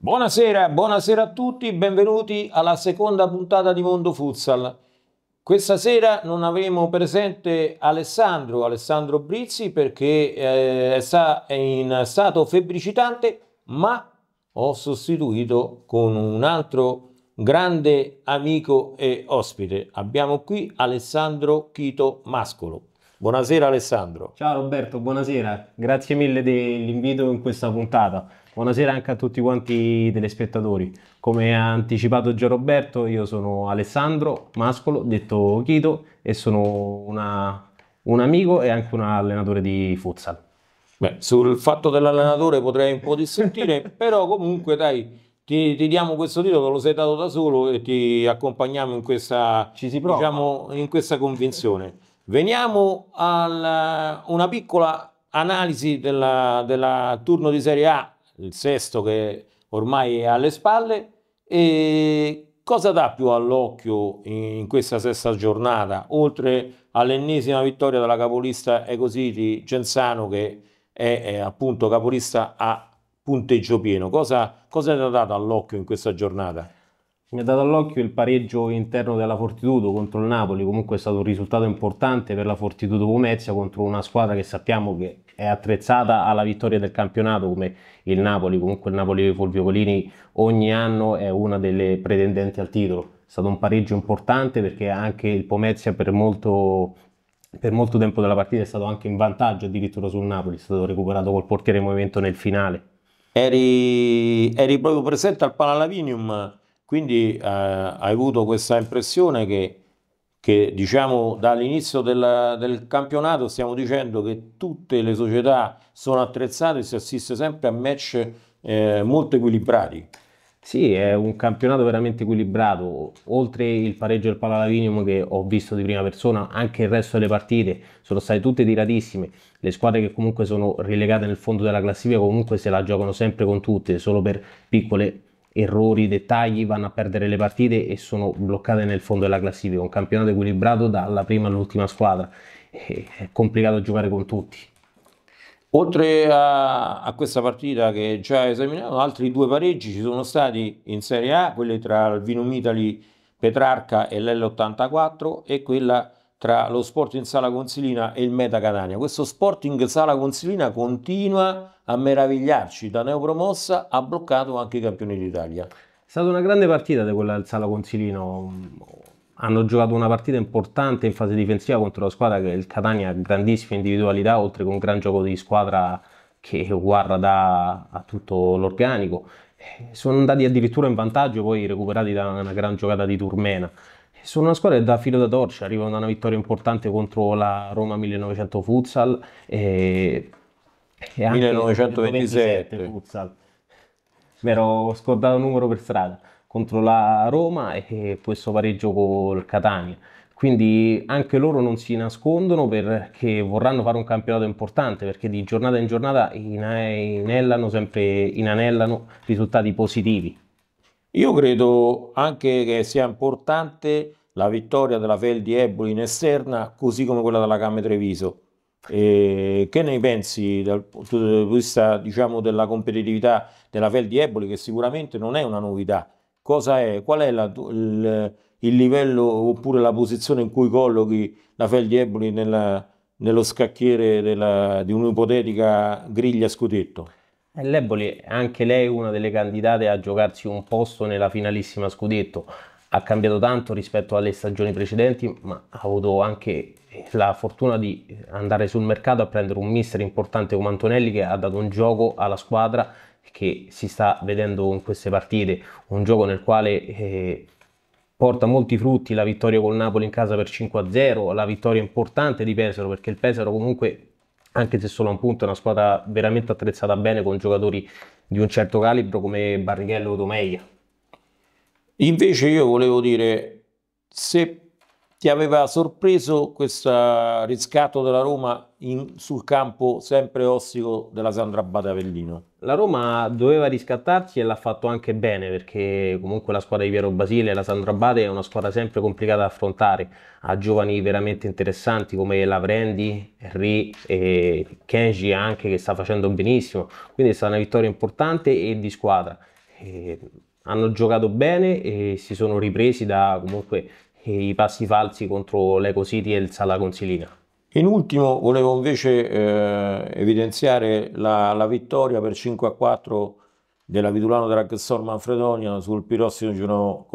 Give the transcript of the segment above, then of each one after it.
Buonasera, buonasera a tutti, benvenuti alla seconda puntata di Mondo Futsal. Questa sera non avremo presente Alessandro, Alessandro Brizzi, perché eh, è in stato febbricitante, ma ho sostituito con un altro grande amico e ospite. Abbiamo qui Alessandro Chito Mascolo. Buonasera Alessandro. Ciao Roberto, buonasera. Grazie mille dell'invito in questa puntata. Buonasera anche a tutti quanti i telespettatori. Come ha anticipato Gio Roberto, io sono Alessandro Mascolo, detto Chito, e sono una, un amico e anche un allenatore di futsal. Beh, sul fatto dell'allenatore potrei un po' dissentire, però comunque dai, ti, ti, diamo questo titolo, lo sei dato da solo e ti accompagniamo in questa, diciamo, in questa convinzione. Veniamo a eh, una piccola analisi del turno di Serie A, il sesto che ormai è alle spalle. E cosa dà più all'occhio in questa sesta giornata, oltre all'ennesima vittoria della capolista di Genzano che è, è appunto capolista a punteggio pieno? Cosa, cosa è dato all'occhio in questa giornata? Mi ha dato all'occhio il pareggio interno della Fortitudo contro il Napoli, comunque è stato un risultato importante per la Fortitudo Pomezia contro una squadra che sappiamo che è attrezzata alla vittoria del campionato come il Napoli, comunque il Napoli Fulvio Colini ogni anno è una delle pretendenti al titolo. È stato un pareggio importante perché anche il Pomezia per molto, per molto tempo della partita è stato anche in vantaggio addirittura sul Napoli, è stato recuperato col portiere in movimento nel finale. Eri, eri proprio presente al Palalavinium? Quindi eh, hai avuto questa impressione che, che diciamo dall'inizio del campionato stiamo dicendo che tutte le società sono attrezzate e si assiste sempre a match eh, molto equilibrati. Sì, è un campionato veramente equilibrato, oltre il pareggio del Pallalavinium che ho visto di prima persona, anche il resto delle partite sono state tutte tiratissime, le squadre che comunque sono relegate nel fondo della classifica comunque se la giocano sempre con tutte, solo per piccole errori, dettagli, vanno a perdere le partite e sono bloccate nel fondo della classifica. Un campionato equilibrato dalla prima all'ultima squadra. Eh, è complicato giocare con tutti. Oltre a, a, questa partita che già esaminato, altri due pareggi ci sono stati in Serie A, quelli tra il Vino Mitali Petrarca e l'L84 e quella tra lo Sporting Sala Consilina e il Meta Catania. Questo Sporting Sala Consilina continua a meravigliarci, da neopromossa ha bloccato anche i campioni d'Italia. È stata una grande partita quella del Sala Consilino, hanno giocato una partita importante in fase difensiva contro la squadra che il Catania ha grandissime individualità, oltre che un gran gioco di squadra che guarda a tutto l'organico. Eh, sono andati addirittura in vantaggio, poi recuperati da una gran giocata di Turmena. Sono una squadra che dà filo da torcia, arrivano da una vittoria importante contro la Roma 1900 Futsal e, e anche 1927 Futsal. Mi ero scordato un numero per strada contro la Roma e questo pareggio col Catania. Quindi anche loro non si nascondono perché vorranno fare un campionato importante, perché di giornata in giornata inanellano sempre inanellano risultati positivi. Io credo anche che sia importante la vittoria della Fel di Eboli in esterna, così come quella della Camme Treviso. E che ne pensi dal punto di vista diciamo, della competitività della Fel di Eboli, che sicuramente non è una novità? È, qual è la, il, il, livello oppure la posizione in cui collochi la Fel di Eboli nella, nello scacchiere della, di un'ipotetica griglia scudetto? E l'Eboli è anche lei una delle candidate a giocarsi un posto nella finalissima scudetto. Ha cambiato tanto rispetto alle stagioni precedenti, ma ha avuto anche la fortuna di andare sul mercato a prendere un mister importante come Antonelli che ha dato un gioco alla squadra che si sta vedendo in queste partite, un gioco nel quale eh, porta molti frutti la vittoria col Napoli in casa per 5-0, la vittoria importante di Pesaro perché il Pesaro comunque anche se solo a un punto, è una squadra veramente attrezzata bene con giocatori di un certo calibro come Barrichello o Tomeia. Invece io volevo dire, se ti aveva sorpreso questo riscatto della Roma in, sul campo sempre ossico della Sandra Batavellino. La Roma doveva riscattarsi e l'ha fatto anche bene perché comunque la squadra di Piero Basile e la Sandra Bate è una squadra sempre complicata da affrontare, ha giovani veramente interessanti come Lavrendi, Ri e Kenji anche che sta facendo benissimo, quindi è stata una vittoria importante e di squadra. E hanno giocato bene e si sono ripresi da comunque i passi falsi contro l'Eco City e il Sala Consilina. In ultimo volevo invece eh, evidenziare la, la, vittoria per 5 a 4 della Vitulano Dragstore Manfredonia sul Pirossino Giuno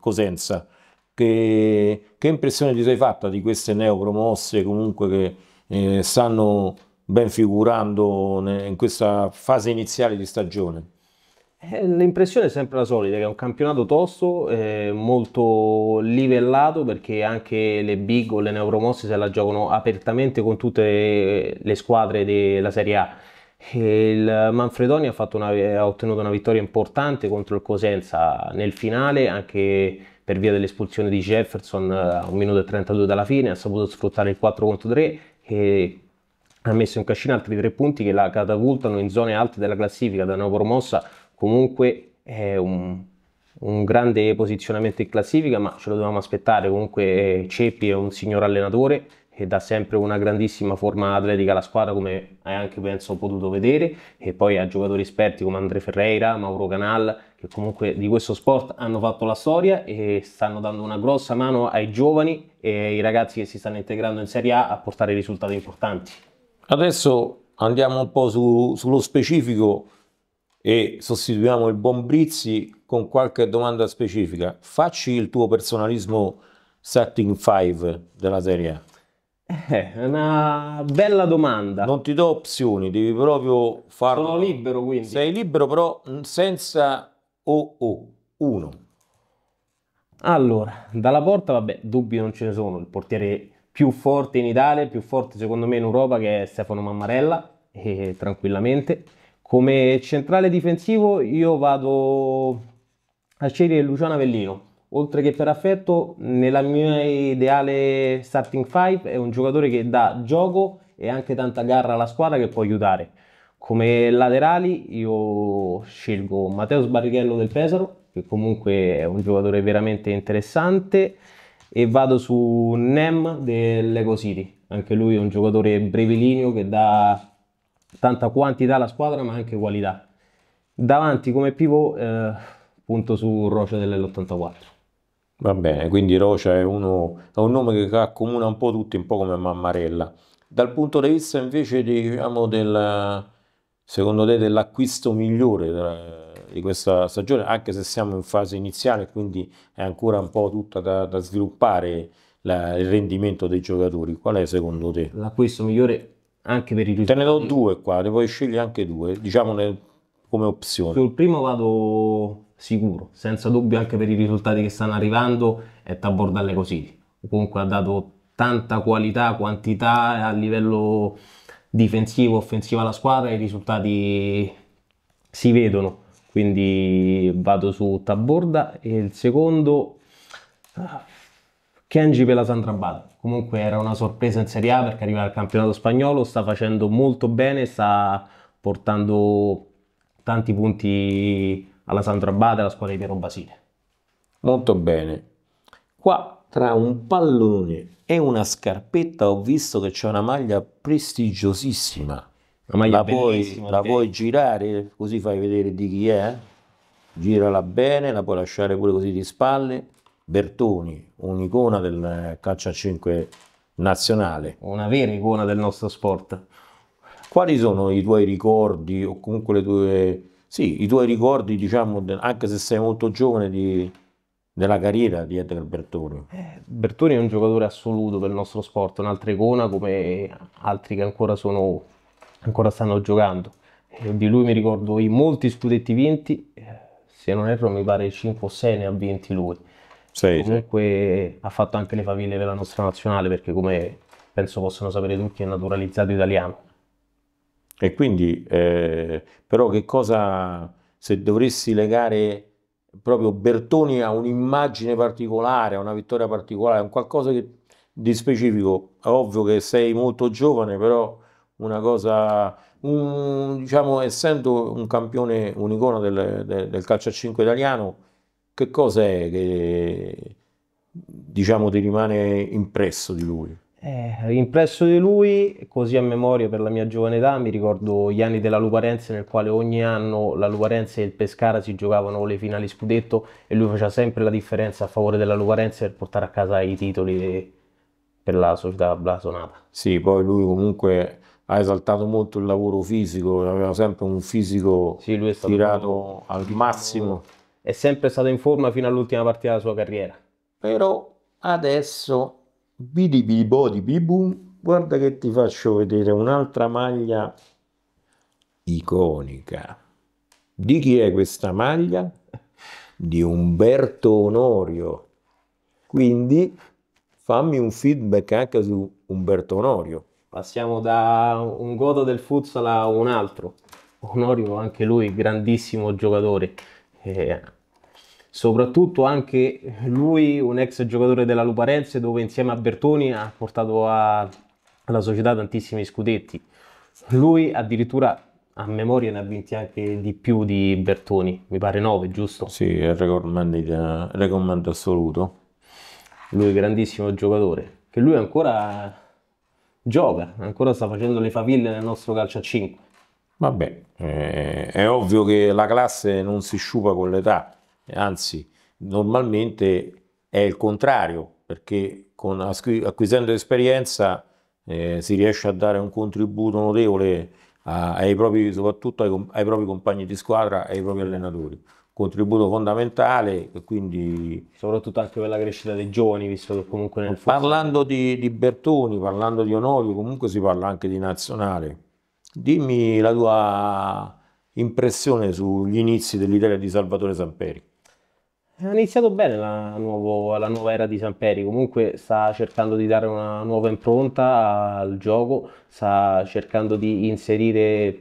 Cosenza. Che, che, impressione ti sei fatta di queste neopromosse comunque che eh, stanno ben figurando in questa fase iniziale di stagione? Eh, l'impressione è sempre la solita, che è un campionato tosto, eh, molto livellato perché anche le big o le neopromosse se la giocano apertamente con tutte le squadre della Serie A. Il Manfredoni ha, una, ha, ottenuto una vittoria importante contro il Cosenza nel finale, anche per via dell'espulsione di Jefferson eh, a 1 minuto e 32 dalla fine, ha saputo sfruttare il 4 contro 3 e ha messo in cascina altri tre punti che la catapultano in zone alte della classifica da una promossa comunque è un, un grande posizionamento in classifica, ma ce lo dovevamo aspettare. Comunque eh, Ceppi è un signor allenatore che dà sempre una grandissima forma atletica alla squadra, come hai anche penso potuto vedere, e poi a giocatori esperti come Andre Ferreira, Mauro Canal, che comunque di questo sport hanno fatto la storia e stanno dando una grossa mano ai giovani e ai ragazzi che si stanno integrando in Serie A a portare risultati importanti. Adesso andiamo un po' su, sullo specifico e sostituiamo il buon Brizzi con qualche domanda specifica. Facci il tuo personalismo setting 5 della Serie A. Eh, è una bella domanda. Non ti do opzioni, devi proprio farlo. Sono libero quindi. Sei libero però senza o o uno. Allora, dalla porta vabbè, dubbi non ce ne sono, il portiere più forte in Italia, più forte secondo me in Europa che è Stefano Mammarella, e, tranquillamente. Come centrale difensivo io vado a scegliere Luciano Avellino, oltre che per affetto, nella mia ideale starting five è un giocatore che dà gioco e anche tanta garra alla squadra che può aiutare. Come laterali io scelgo Matteo Sbarrichello del Pesaro, che comunque è un giocatore veramente interessante, e vado su Nem dell'Eco City. Anche lui è un giocatore brevilineo che dà tanta quantità alla squadra ma anche qualità. Davanti come pivot eh, punto su Rocha dell'84 Va bene, quindi Rocha è, uno, è un nome che accomuna un po' tutti, un po' come Mammarella. Dal punto di vista invece diciamo del, secondo te dell'acquisto migliore eh, di questa stagione, anche se siamo in fase iniziale, quindi è ancora un po' tutta da, da sviluppare la, il rendimento dei giocatori. Qual è secondo te? L'acquisto migliore anche per i risultati. Te ne do due qua, ne puoi scegliere anche due, diciamo come opzione. Sul primo vado sicuro, senza dubbio anche per i risultati che stanno arrivando, è Tabordalle così. Comunque ha dato tanta qualità, quantità a livello difensivo, offensivo alla squadra, i risultati si vedono. Quindi vado su Taborda e il secondo ah, Kenji Pelasandrambat, comunque era una sorpresa in Serie A perché arriva al campionato spagnolo, sta facendo molto bene, sta portando tanti punti alla Sandrambat e alla squadra di Piero Basile. Molto bene. Qua tra un pallone e una scarpetta ho visto che c'è una maglia prestigiosissima. Una maglia la, puoi, la puoi girare così fai vedere di chi è? Girala bene, la puoi lasciare pure così di spalle Bertoni, un'icona del calcio a 5 nazionale. Una vera icona del nostro sport. Quali sono i tuoi ricordi o comunque le tue, sì, i tuoi ricordi, diciamo, anche se sei molto giovane, di, della carriera di Edgar Bertoni? Eh, Bertoni è un giocatore assoluto per il nostro sport, un'altra icona come altri che ancora, sono, ancora stanno giocando. Eh, di lui mi ricordo i molti scudetti vinti, eh, se non erro mi pare 5 o 6 ne ha vinti lui sei. Comunque ha fatto anche le faville della nostra nazionale perché come penso possono sapere tutti è naturalizzato italiano. E quindi, eh, però che cosa, se dovessi legare proprio Bertoni a un'immagine particolare, a una vittoria particolare, a qualcosa che, di specifico, è ovvio che sei molto giovane, però una cosa, un, diciamo, essendo un campione, un'icona del, del, del calcio a 5 italiano, che cosa è che diciamo ti rimane impresso di lui? Eh, impresso di lui, così a memoria per la mia giovane età, mi ricordo gli anni della Luparense nel quale ogni anno la Luparense e il Pescara si giocavano le finali scudetto e lui faceva sempre la differenza a favore della Luparense per portare a casa i titoli per la società blasonata. Sì, poi lui comunque ha esaltato molto il lavoro fisico, aveva sempre un fisico sì, tirato un... al massimo è sempre stato in forma fino all'ultima partita della sua carriera. Però adesso, bidi bidi bodi guarda che ti faccio vedere un'altra maglia iconica. Di chi è questa maglia? Di Umberto Onorio. Quindi fammi un feedback anche su Umberto Onorio. Passiamo da un godo del futsal a un altro. Onorio, anche lui, grandissimo giocatore. Eh, soprattutto anche lui, un ex giocatore della Luparense, dove insieme a Bertoni ha portato a, alla società tantissimi scudetti. Lui addirittura a memoria ne ha vinti anche di più di Bertoni, mi pare 9, giusto? Sì, è recommend assoluto. Lui grandissimo giocatore, che lui ancora gioca, ancora sta facendo le faville nel nostro calcio a 5. Vabbè, eh, è ovvio che la classe non si sciupa con l'età, anzi normalmente è il contrario, perché con, acquisendo esperienza eh, si riesce a dare un contributo notevole a, ai propri, soprattutto ai, ai, propri compagni di squadra e ai propri allenatori. Contributo fondamentale, quindi... Soprattutto anche per la crescita dei giovani, visto che comunque... Nel parlando di, di Bertoni, parlando di Onori, comunque si parla anche di nazionale Dimmi la tua impressione sugli inizi dell'Italia di Salvatore Samperi. Ha iniziato bene la, nuovo, la, nuova era di Samperi, comunque sta cercando di dare una nuova impronta al gioco, sta cercando di inserire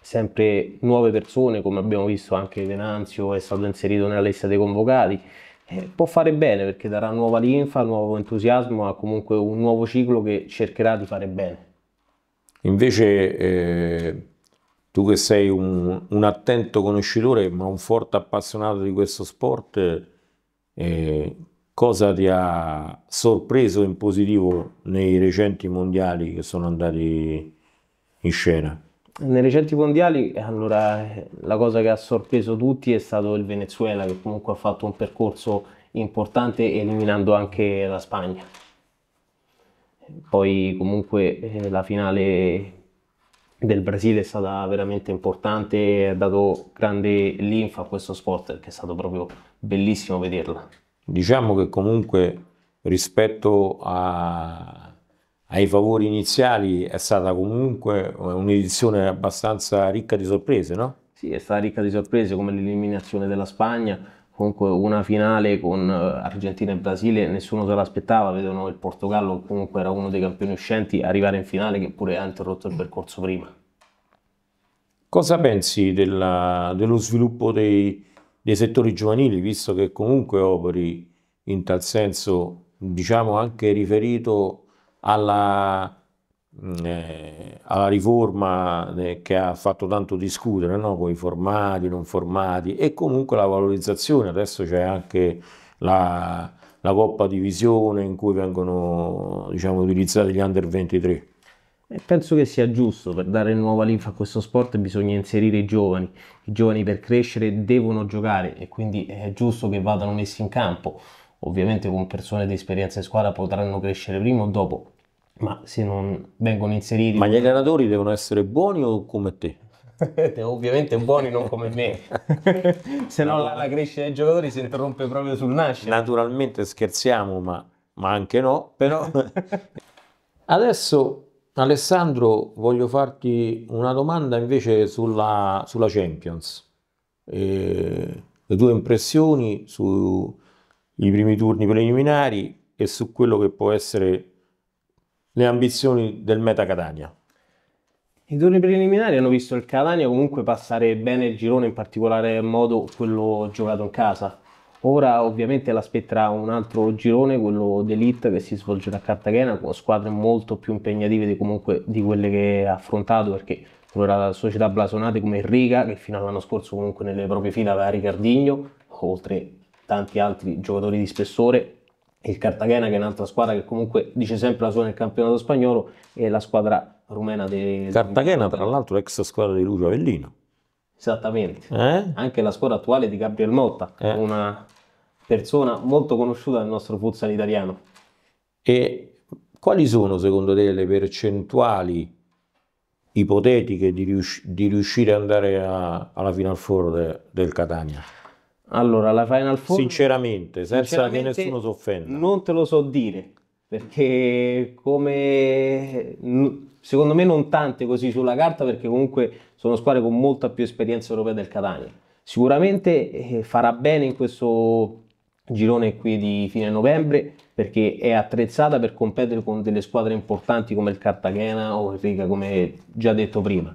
sempre nuove persone, come abbiamo visto anche Venanzio è stato inserito nella lista dei convocati. Eh, può fare bene perché darà nuova linfa, nuovo entusiasmo ha comunque un nuovo ciclo che cercherà di fare bene. Invece eh, tu che sei un, un, attento conoscitore ma un forte appassionato di questo sport, eh, cosa ti ha sorpreso in positivo nei recenti mondiali che sono andati in scena? Nei recenti mondiali, allora, la cosa che ha sorpreso tutti è stato il Venezuela, che comunque ha fatto un percorso importante eliminando anche la Spagna poi comunque eh, la finale del Brasile è stata veramente importante, ha dato grande linfa a questo sport che è stato proprio bellissimo vederla. Diciamo che comunque rispetto a, ai favori iniziali è stata comunque un'edizione abbastanza ricca di sorprese, no? Sì, è stata ricca di sorprese come l'eliminazione della Spagna, comunque una finale con eh, Argentina e Brasile nessuno se l'aspettava, vedono il Portogallo comunque era uno dei campioni uscenti arrivare in finale che pure ha interrotto il percorso prima. Cosa pensi della, dello sviluppo dei, dei, settori giovanili, visto che comunque operi in tal senso, diciamo anche riferito alla, Mm, eh, alla riforma eh, che ha fatto tanto discutere, no? con i formati, non formati, e comunque la valorizzazione, adesso c'è anche la, la Coppa Divisione in cui vengono diciamo, utilizzati gli under 23. E penso che sia giusto, per dare nuova linfa a questo sport bisogna inserire i giovani, i giovani per crescere devono giocare e quindi è giusto che vadano messi in campo, ovviamente con persone di esperienza in squadra potranno crescere prima o dopo, ma se non vengono inseriti... Ma gli allenatori devono essere buoni o come te? Ovviamente buoni non come me, se no la, la, crescita dei giocatori si interrompe proprio sul nascere. Naturalmente scherziamo, ma, ma anche no, però... Adesso Alessandro voglio farti una domanda invece sulla, sulla Champions. E le tue impressioni sui primi turni preliminari e su quello che può essere le ambizioni del Meta Catania? I turni preliminari hanno visto il Catania comunque passare bene il girone, in particolare modo quello giocato in casa. Ora ovviamente l'aspetterà un altro girone, quello d'Elite, che si svolgerà a Cartagena con squadre molto più impegnative di, comunque, di quelle che ha affrontato perché troverà società blasonate come Riga che fino all'anno scorso comunque nelle proprie file aveva Ricardinho, oltre tanti altri giocatori di spessore il Cartagena che è un'altra squadra che comunque dice sempre la sua nel campionato spagnolo e la squadra rumena del Cartagena tra l'altro ex squadra di Lucio Avellino esattamente eh? anche la squadra attuale di Gabriel Motta eh? una persona molto conosciuta nel nostro futsal italiano e quali sono secondo te le percentuali ipotetiche di, rius di riuscire ad andare a, alla Final Four de del Catania? Allora, la Final Four... Sinceramente, senza sinceramente, che nessuno si offenda. Non te lo so dire, perché come... Secondo me non tante così sulla carta, perché comunque sono squadre con molta più esperienza europea del Catania. Sicuramente eh, farà bene in questo girone qui di fine novembre, perché è attrezzata per competere con delle squadre importanti come il Cartagena o Riga, come già detto prima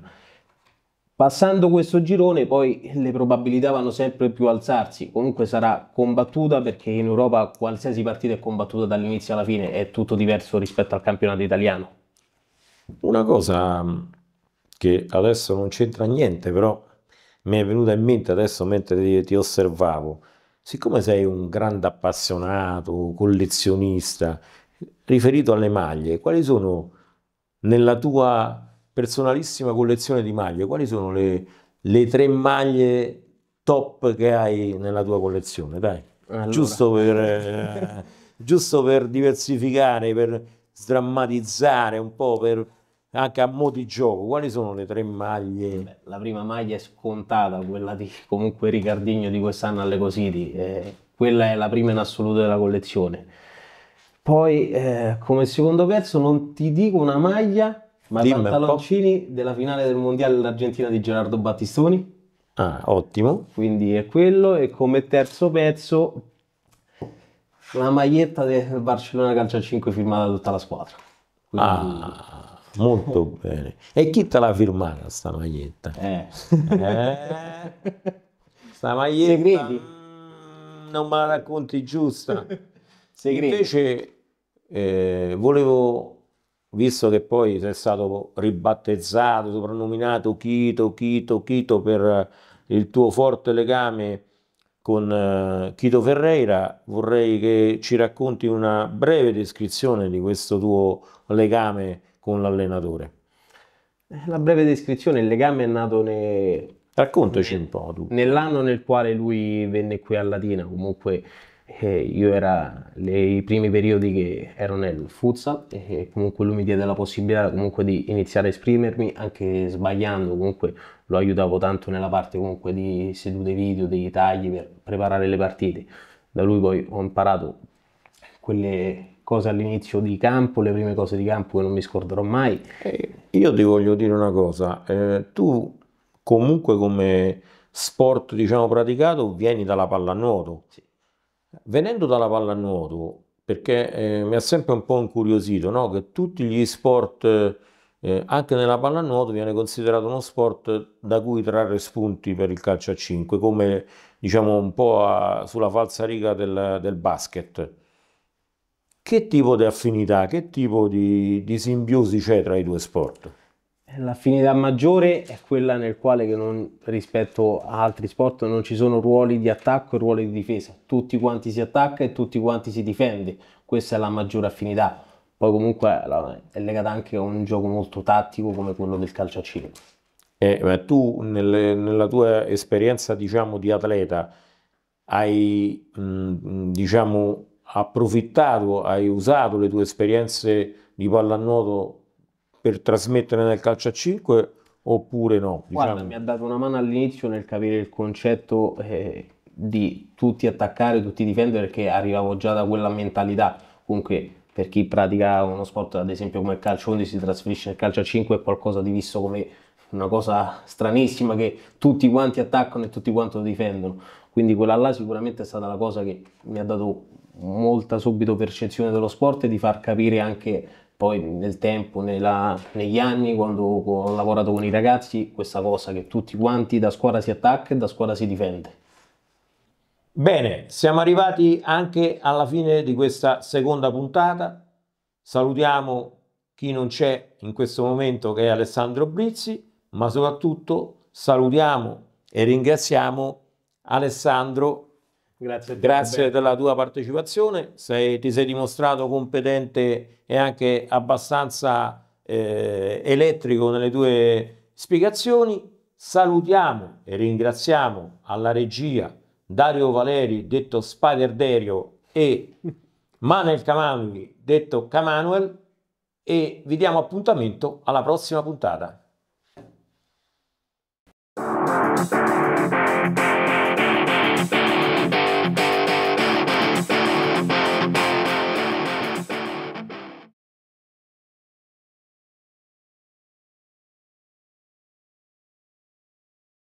Passando questo girone poi le probabilità vanno sempre più alzarsi, comunque sarà combattuta perché in Europa qualsiasi partita è combattuta dall'inizio alla fine, è tutto diverso rispetto al campionato italiano. Una cosa mm, che adesso non c'entra niente, però mi è venuta in mente adesso mentre ti, osservavo, siccome sei un grande appassionato, collezionista, riferito alle maglie, quali sono nella tua personalissima collezione di maglie, quali sono le, le tre maglie top che hai nella tua collezione? Dai, allora. giusto, per, eh, giusto per diversificare, per sdrammatizzare un po', per anche a mo' di gioco, quali sono le tre maglie? Beh, la prima maglia è scontata, quella di comunque Ricardinho di quest'anno alle Cositi, eh, quella è la prima in assoluto della collezione. Poi eh, come secondo pezzo non ti dico una maglia ma i pantaloncini della finale del mondiale dell'Argentina di Gerardo Battistoni. Ah, ottimo. Quindi è quello. E come terzo pezzo, la maglietta del Barcellona Calcio a 5 firmata da tutta la squadra. Quindi... Ah, molto bene. E chi te l'ha firmata sta maglietta? Eh. eh. Sta maglietta. Segreti? Non me la racconti giusta. Segreti. Invece eh, volevo visto che poi sei stato ribattezzato, soprannominato Chito, Chito, Chito per eh, il tuo forte legame con eh, Chito Ferreira, vorrei che ci racconti una breve descrizione di questo tuo legame con l'allenatore. Eh, la breve descrizione, il legame è nato ne... Raccontaci un po' tu. Nell'anno nel quale lui venne qui a Latina, comunque eh, io era nei primi periodi che ero nel futsal e comunque lui mi diede la possibilità comunque di iniziare a esprimermi anche sbagliando comunque lo aiutavo tanto nella parte comunque di sedute video, dei tagli per preparare le partite da lui poi ho imparato quelle cose all'inizio di campo, le prime cose di campo che non mi scorderò mai eh, io ti voglio dire una cosa eh, tu comunque come sport diciamo praticato vieni dalla pallanuoto sì Venendo dalla pallanuoto, perché eh, mi ha sempre un po' incuriosito no? che tutti gli sport, eh, eh anche nella pallanuoto, viene considerato uno sport da cui trarre spunti per il calcio a 5, come diciamo un po' a, sulla falsa riga del, del, basket. Che tipo di affinità, che tipo di, di simbiosi c'è tra i due sport? L'affinità maggiore è quella nel quale non, rispetto a altri sport non ci sono ruoli di attacco e ruoli di difesa, tutti quanti si attacca e tutti quanti si difende, questa è la maggiore affinità, poi comunque è legata anche a un gioco molto tattico come quello del calcio a 5. Eh, ma tu nel, nella tua esperienza diciamo, di atleta hai mh, diciamo, approfittato, hai usato le tue esperienze di pallanuoto per trasmettere nel calcio a 5 oppure no? Diciamo. Guarda, mi ha dato una mano all'inizio nel capire il concetto eh, di tutti attaccare, tutti difendere, perché arrivavo già da quella mentalità. Comunque, per chi pratica uno sport, ad esempio come il calcio 11, si trasferisce nel calcio a 5, è qualcosa di visto come una cosa stranissima che tutti quanti attaccano e tutti quanti lo difendono. Quindi quella là sicuramente è stata la cosa che mi ha dato molta subito percezione dello sport e di far capire anche poi nel tempo, nella, negli anni, quando ho lavorato con i ragazzi, questa cosa che tutti quanti da squadra si attacca e da squadra si difende. Bene, siamo arrivati anche alla fine di questa seconda puntata. Salutiamo chi non c'è in questo momento che è Alessandro Brizzi, ma soprattutto salutiamo e ringraziamo Alessandro Grazie, Grazie della tua partecipazione, sei, ti sei dimostrato competente e anche abbastanza eh, elettrico nelle tue spiegazioni. Salutiamo e ringraziamo alla regia Dario Valeri, detto Spider Dario, e Manel Camanui, detto Camanuel, e vi diamo appuntamento alla prossima puntata.